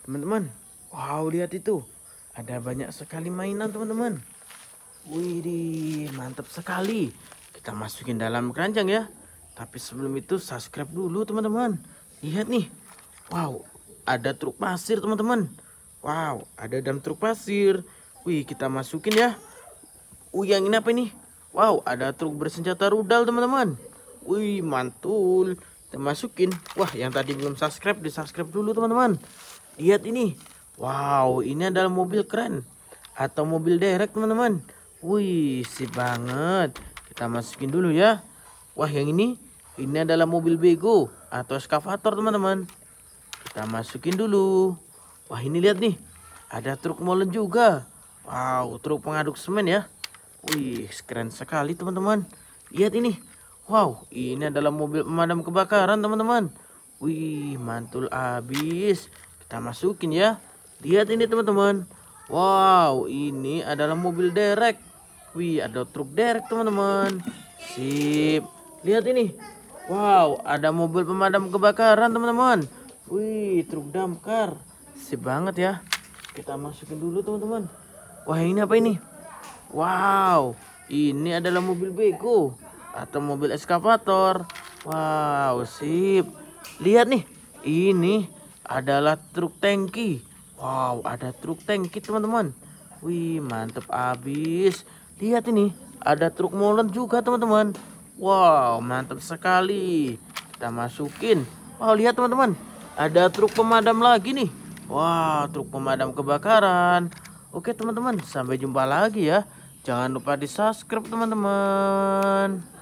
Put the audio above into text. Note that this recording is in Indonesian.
Teman-teman, wow lihat itu. Ada banyak sekali mainan teman-teman. Wih, mantap sekali. Kita masukin dalam keranjang ya. Tapi sebelum itu subscribe dulu teman-teman. Lihat nih. Wow, ada truk pasir teman-teman. Wow, ada dam truk pasir. Wih, kita masukin ya. Wih, yang ini apa ini? Wow, ada truk bersenjata rudal teman-teman. Wih, mantul. Kita masukin. Wah, yang tadi belum subscribe, di subscribe dulu teman-teman. Lihat ini. Wow, ini adalah mobil keren. Atau mobil derek, teman-teman. Wih, sip banget. Kita masukin dulu ya. Wah, yang ini. Ini adalah mobil bego. Atau eskavator, teman-teman. Kita masukin dulu. Wah, ini lihat nih. Ada truk molen juga. Wow, truk pengaduk semen ya. Wih, keren sekali, teman-teman. Lihat ini. Wow, ini adalah mobil pemadam kebakaran, teman-teman. Wih, mantul abis. Kita masukin ya. Lihat ini teman-teman. Wow, ini adalah mobil derek. Wih, ada truk derek teman-teman. Sip. Lihat ini. Wow, ada mobil pemadam kebakaran teman-teman. Wih, truk damkar. Sip banget ya. Kita masukin dulu teman-teman. Wah, ini apa ini? Wow, ini adalah mobil beko atau mobil eskavator. Wow, sip. Lihat nih, ini adalah truk tangki. Wow, ada truk tangki teman-teman. Wih, mantep abis. Lihat ini, ada truk molen juga teman-teman. Wow, mantep sekali. Kita masukin. Wow, lihat teman-teman. Ada truk pemadam lagi nih. Wow, truk pemadam kebakaran. Oke teman-teman, sampai jumpa lagi ya. Jangan lupa di subscribe teman-teman.